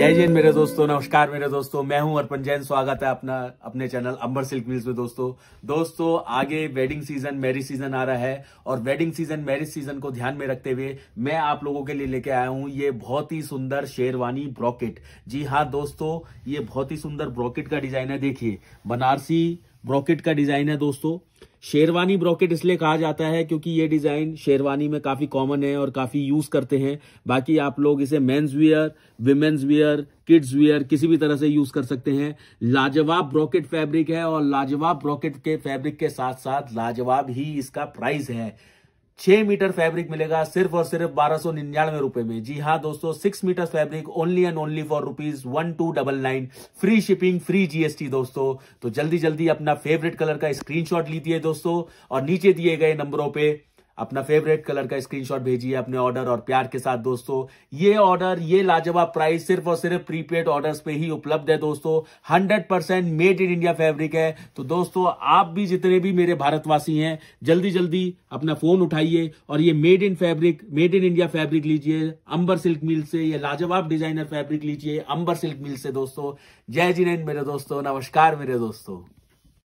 जय जैन मेरे दोस्तों नमस्कार मेरे दोस्तों मैं हूं अर्पण जैन स्वागत है अपना अपने चैनल अंबर सिल्क मिल्स में दोस्तों दोस्तों आगे वेडिंग सीजन मैरिज सीजन आ रहा है और वेडिंग सीजन मैरिज सीजन को ध्यान में रखते हुए मैं आप लोगों के लिए लेके आया हूं ये बहुत ही सुंदर शेरवानी ब्रॉकेट जी हाँ दोस्तों ये बहुत ही सुंदर ब्रॉकेट का डिजाइन है देखिए बनारसी ब्रॉकेट का डिजाइन है दोस्तों शेरवानी ब्रॉकेट इसलिए कहा जाता है क्योंकि ये डिजाइन शेरवानी में काफी कॉमन है और काफी यूज करते हैं बाकी आप लोग इसे men's wear women's wear kids wear किसी भी तरह से यूज कर सकते हैं लाजवाब ब्रॉकेट फैब्रिक है और लाजवाब ब्रॉकेट के फैब्रिक के साथ साथ लाजवाब ही इसका प्राइस है छह मीटर फैब्रिक मिलेगा सिर्फ और सिर्फ बारह सौ निन्यानवे रुपए में जी हाँ दोस्तों six metre fabric only and only for rupees one two double nine free shipping free GST दोस्तों तो जल्दी जल्दी अपना फेवरेट कलर का स्क्रीनशॉट लीजिए दोस्तों और नीचे दिए गए नंबरों पर अपना फेवरेट कलर का स्क्रीनशॉट भेजिए अपने ऑर्डर और प्यार के साथ दोस्तों ये ऑर्डर ये लाजवाब प्राइस सिर्फ और सिर्फ प्रीपेड ऑर्डर्स पे ही उपलब्ध है दोस्तों 100 percent made in India fabric है तो दोस्तों आप भी जितने भी मेरे भारतवासी हैं जल्दी जल्दी अपना फोन उठाइए और ये made in fabric made in India fabric लीजिए अंबर सिल्क मिल से या लाजवाब डिजाइनर फैब्रिक लीजिए अंबर सिल्क मिल से दोस्तों जय जिन मेरे दोस्तों नमस्कार मेरे दोस्तों